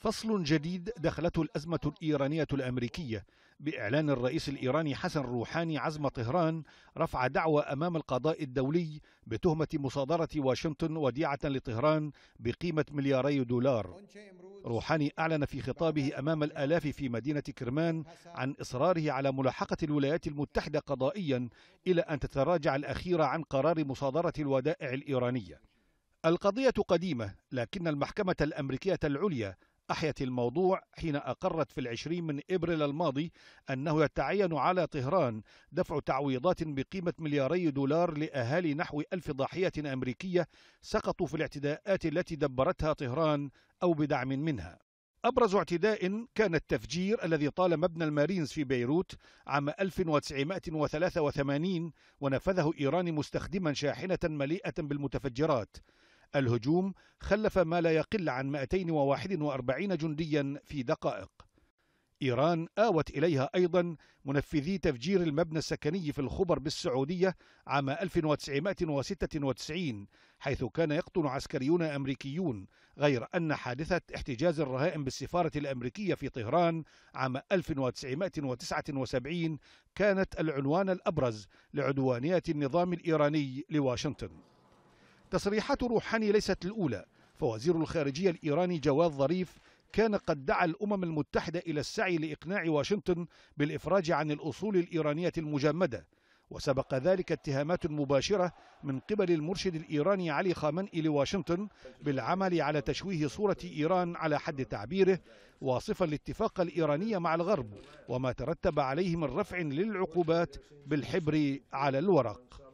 فصل جديد دخلته الأزمة الإيرانية الأمريكية بإعلان الرئيس الإيراني حسن روحاني عزم طهران رفع دعوى أمام القضاء الدولي بتهمة مصادرة واشنطن وديعة لطهران بقيمة ملياري دولار روحاني أعلن في خطابه أمام الآلاف في مدينة كرمان عن إصراره على ملاحقة الولايات المتحدة قضائيا إلى أن تتراجع الأخيرة عن قرار مصادرة الودائع الإيرانية القضية قديمة لكن المحكمة الأمريكية العليا أحيت الموضوع حين أقرت في العشرين من إبريل الماضي أنه يتعين على طهران دفع تعويضات بقيمة ملياري دولار لأهالي نحو ألف ضحية أمريكية سقطوا في الاعتداءات التي دبرتها طهران أو بدعم منها أبرز اعتداء كان التفجير الذي طال مبنى المارينز في بيروت عام 1983 ونفذه إيران مستخدما شاحنة مليئة بالمتفجرات الهجوم خلف ما لا يقل عن 241 جنديا في دقائق إيران آوت إليها أيضا منفذي تفجير المبنى السكني في الخبر بالسعودية عام 1996 حيث كان يقطن عسكريون أمريكيون غير أن حادثة احتجاز الرهائن بالسفارة الأمريكية في طهران عام 1979 كانت العنوان الأبرز لعدوانية النظام الإيراني لواشنطن تصريحات روحاني ليست الأولى فوزير الخارجية الإيراني جواد ظريف كان قد دعا الأمم المتحدة إلى السعي لإقناع واشنطن بالإفراج عن الأصول الإيرانية المجمدة وسبق ذلك اتهامات مباشرة من قبل المرشد الإيراني علي خامنئي لواشنطن بالعمل على تشويه صورة إيران على حد تعبيره واصفا الاتفاق الإيراني مع الغرب وما ترتب عليه من رفع للعقوبات بالحبر على الورق